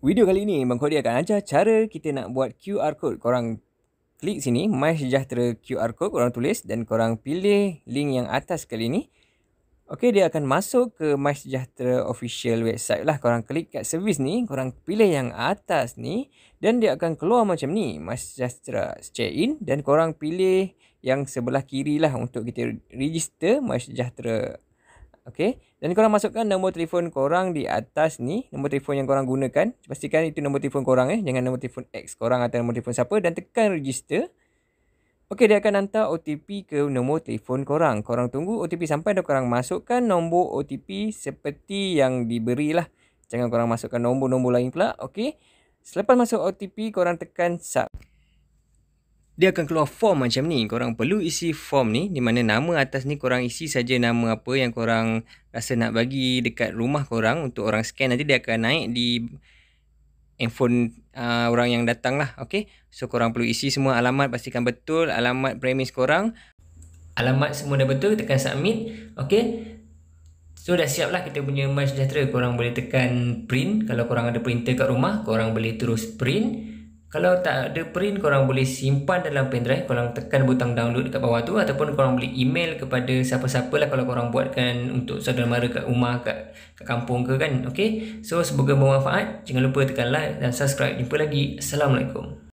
Video kali ini Bang Kodi akan ajar cara kita nak buat QR code. Korang klik sini My Sejahtera QR code korang tulis dan korang pilih link yang atas kali ini. Okey dia akan masuk ke My Sejahtera official website lah. Korang klik kat servis ni, korang pilih yang atas ni dan dia akan keluar macam ni. My Sejahtera check in dan korang pilih yang sebelah kiri lah untuk kita register My Sejahtera Okey. Dan korang masukkan nombor telefon korang di atas ni. Nombor telefon yang korang gunakan. Pastikan itu nombor telefon korang eh. Jangan nombor telefon X korang atau nombor telefon siapa. Dan tekan register. Okey, dia akan hantar OTP ke nombor telefon korang. Korang tunggu OTP sampai dan korang masukkan nombor OTP seperti yang diberilah. Jangan korang masukkan nombor-nombor lain pula. Okey. Selepas masuk OTP, korang tekan submit dia akan keluar form macam ni. Korang perlu isi form ni di mana nama atas ni korang isi saja nama apa yang korang rasa nak bagi dekat rumah korang untuk orang scan nanti dia akan naik di handphone uh, orang yang datang lah. Okay? So korang perlu isi semua alamat pastikan betul alamat premis korang. Alamat semua dah betul tekan submit. Okay? So dah siap lah kita punya My Korang boleh tekan print. Kalau korang ada printer kat rumah korang boleh terus print. Kalau tak ada print, korang boleh simpan dalam pendrive. Korang tekan butang download dekat bawah tu. Ataupun korang boleh email kepada siapa-siapa lah kalau korang buatkan untuk saudara mara kat rumah, kat, kat kampung ke kan. Okay? So, semoga bermanfaat. Jangan lupa tekan like dan subscribe. Jumpa lagi. Assalamualaikum.